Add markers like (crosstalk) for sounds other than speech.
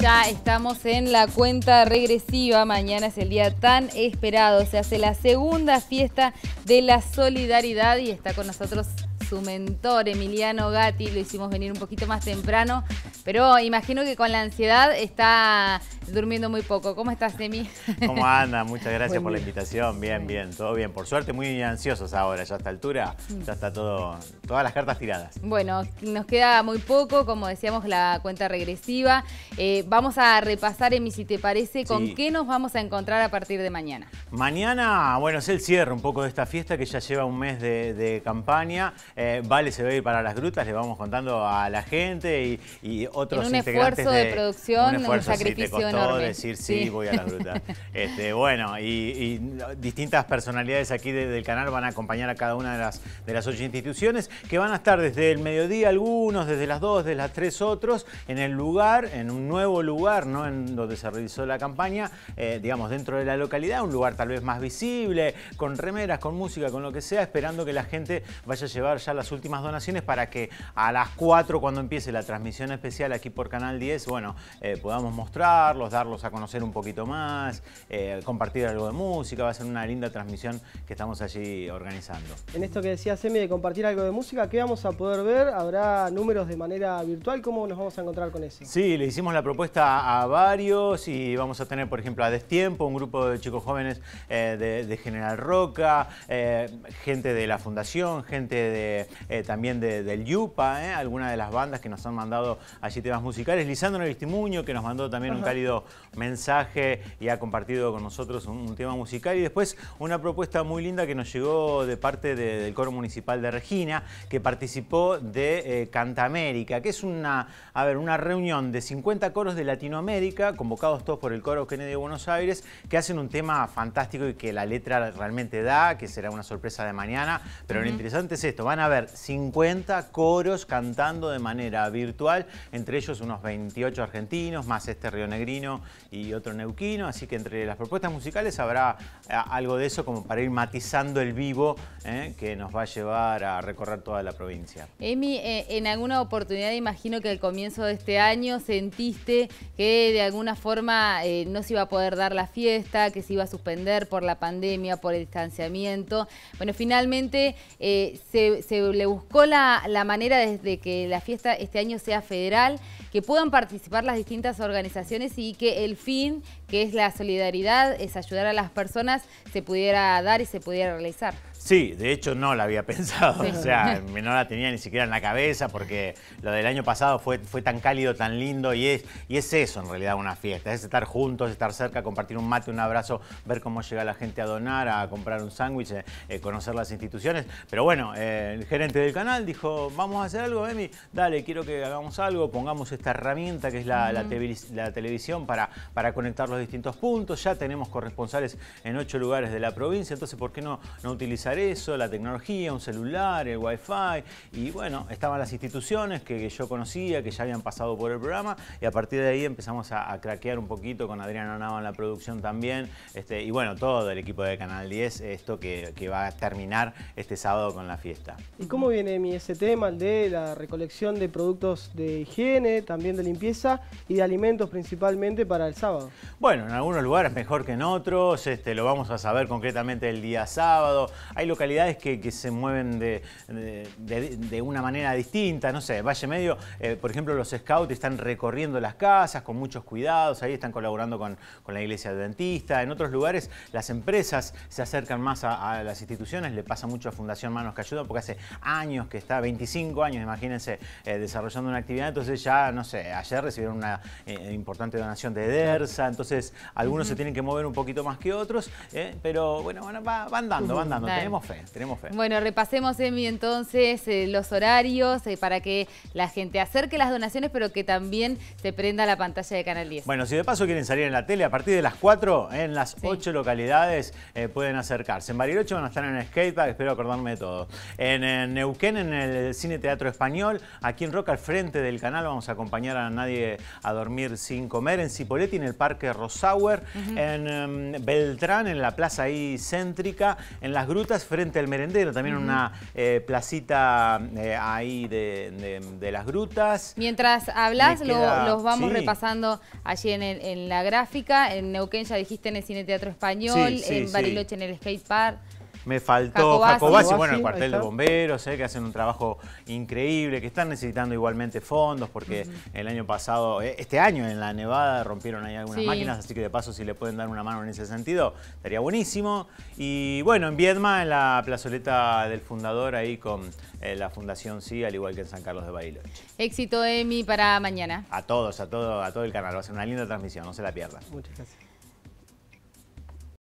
Ya estamos en la cuenta regresiva. Mañana es el día tan esperado. Se hace la segunda fiesta de la solidaridad y está con nosotros su mentor Emiliano Gatti, lo hicimos venir un poquito más temprano, pero imagino que con la ansiedad está durmiendo muy poco. ¿Cómo estás, Emi? ¿Cómo anda? Muchas gracias por la invitación. Bien, bien, todo bien. Por suerte, muy ansiosos ahora, ya a esta altura, mm. ya está todo, todas las cartas tiradas. Bueno, nos queda muy poco, como decíamos, la cuenta regresiva. Eh, vamos a repasar, Emi, si te parece, con qué nos vamos a encontrar a partir de mañana. Mañana, bueno, es el cierre un poco de esta fiesta que ya lleva un mes de campaña. Eh, vale se va a ir para las grutas, le vamos contando a la gente y, otros en un esfuerzo de, producción, un, esfuerzo, sacrificio sí, te costó decir sí, voy a las grutas. (laughs) Este, bueno, y, distintas personalidades aquí del canal van a acompañar a cada una de las, de las ocho instituciones que van a estar desde el mediodía algunos, desde las dos, desde las tres otros, en el lugar, en un nuevo lugar, ¿no? En donde se realizó la campaña, eh, digamos, dentro de la localidad, un lugar tal vez más visible, con remeras, con música, con lo que sea, esperando que la gente vaya a llevar las últimas donaciones para que a las 4 cuando empiece la transmisión especial aquí por Canal 10, bueno, eh, podamos mostrarlos, darlos a conocer un poquito más, eh, compartir algo de música, va a ser una linda transmisión que estamos allí organizando. En esto que decía Semi de compartir algo de música, ¿qué vamos a poder ver? ¿Habrá números de manera virtual? ¿Cómo nos vamos a encontrar con eso? Sí, le hicimos la propuesta a varios y vamos a tener, por ejemplo, a Destiempo, un grupo de chicos jóvenes eh, de, General Roca, gente de la Fundación, gente de eh, también del Yupa, ¿eh? algunas de las bandas que nos han mandado allí temas musicales. Lisandro Vistimuño, que nos mandó también un cálido mensaje y ha compartido con nosotros un, tema musical. Y después una propuesta muy linda que nos llegó de parte del Coro Municipal de Regina, que participó de eh, América que es una, a ver, una reunión de 50 coros de Latinoamérica, convocados todos por el Coro Kennedy de Buenos Aires, que hacen un tema fantástico y que la letra realmente da, que será una sorpresa de mañana. Pero lo interesante es esto, van a haber 50 coros cantando de manera virtual, entre ellos unos 28 argentinos, más este negrino y otro neuquino, así que entre las propuestas musicales habrá eh, algo de eso como para ir matizando el vivo eh, que nos va a llevar a recorrer toda la provincia. Emi, eh, en alguna oportunidad imagino que al comienzo de este año sentiste que de alguna forma no se iba a poder dar la fiesta, que se iba a suspender por la pandemia, por el distanciamiento. Bueno, finalmente se le buscó la, la manera desde que la fiesta este año sea federal, que puedan participar las distintas organizaciones y que el fin, que es la solidaridad, es ayudar a las personas, se pudiera dar y se pudiera realizar. Sí, de hecho no la había (laughs) pensado, o sea, no la tenía ni siquiera en la cabeza porque lo del año pasado fue, fue tan cálido, tan lindo y es, y es eso en realidad una fiesta, es estar juntos, estar cerca, compartir un mate, un abrazo, ver cómo llega la gente a donar, a comprar un sándwich, eh, eh, conocer las instituciones. Pero bueno, eh, el gerente del canal dijo, vamos a hacer algo, Emi, dale, quiero que hagamos algo, pongamos esta herramienta que es la, televisión para, para conectar los distintos puntos, ya tenemos corresponsales en ocho lugares de la provincia, entonces ¿por qué no, no utilizar eso, la tecnología, un celular, el wifi, y bueno, estaban las instituciones que, yo conocía, que ya habían pasado por el programa, y a partir de ahí empezamos a, craquear un poquito con Adriana Nava en la producción también, este, y bueno, todo el equipo de Canal 10, esto que, va a terminar este sábado con la fiesta. ¿Y cómo viene mi ese tema, de la recolección de productos de higiene, también de limpieza y de alimentos principalmente para el sábado? Bueno, en algunos lugares mejor que en otros, este, lo vamos a saber concretamente el día sábado hay localidades que, se mueven de, una manera distinta, no sé, Valle Medio, eh, por ejemplo, los scouts están recorriendo las casas con muchos cuidados, ahí están colaborando con, la iglesia adventista, en otros lugares las empresas se acercan más a, las instituciones, le pasa mucho a Fundación Manos que Ayuda, porque hace años que está, 25 años, imagínense, eh, desarrollando una actividad, entonces ya, no sé, ayer recibieron una eh, importante donación de DERSA, entonces algunos se tienen que mover un poquito más que otros, pero bueno, bueno van dando, van dando. también. Tenemos fe, tenemos fe. Bueno, repasemos, Emi, entonces eh, los horarios eh, para que la gente acerque las donaciones, pero que también se prenda la pantalla de Canal 10. Bueno, si de paso quieren salir en la tele, a partir de las 4, en las 8 localidades eh, pueden acercarse. En Bariloche van a estar en el espero acordarme de todo. En, Neuquén, en el Cine Teatro Español. Aquí en Roca, al frente del canal, vamos a acompañar a nadie a dormir sin comer. En Cipolletti, en el Parque Rosauer. En em, Beltrán, en la Plaza ahí céntrica. En Las Grutas frente al merendero, también una eh, placita eh, ahí de, las grutas. Mientras hablas, los vamos repasando allí en, la gráfica. En Neuquén ya dijiste en el Cine Teatro Español, en Bariloche en el Skate Park me faltó y bueno, el cuartel de bomberos, eh, que hacen un trabajo increíble, que están necesitando igualmente fondos, porque el año pasado, eh, este año en la nevada rompieron ahí algunas máquinas, así que de paso si le pueden dar una mano en ese sentido, estaría buenísimo. Y bueno, en Viedma, en la plazoleta del fundador, ahí con eh, la Fundación Sí, al igual que en San Carlos de Bailo. Éxito, Emi, para mañana. A todos, a todo, a todo el canal. Va a ser una linda transmisión, no se la pierdan. Muchas gracias.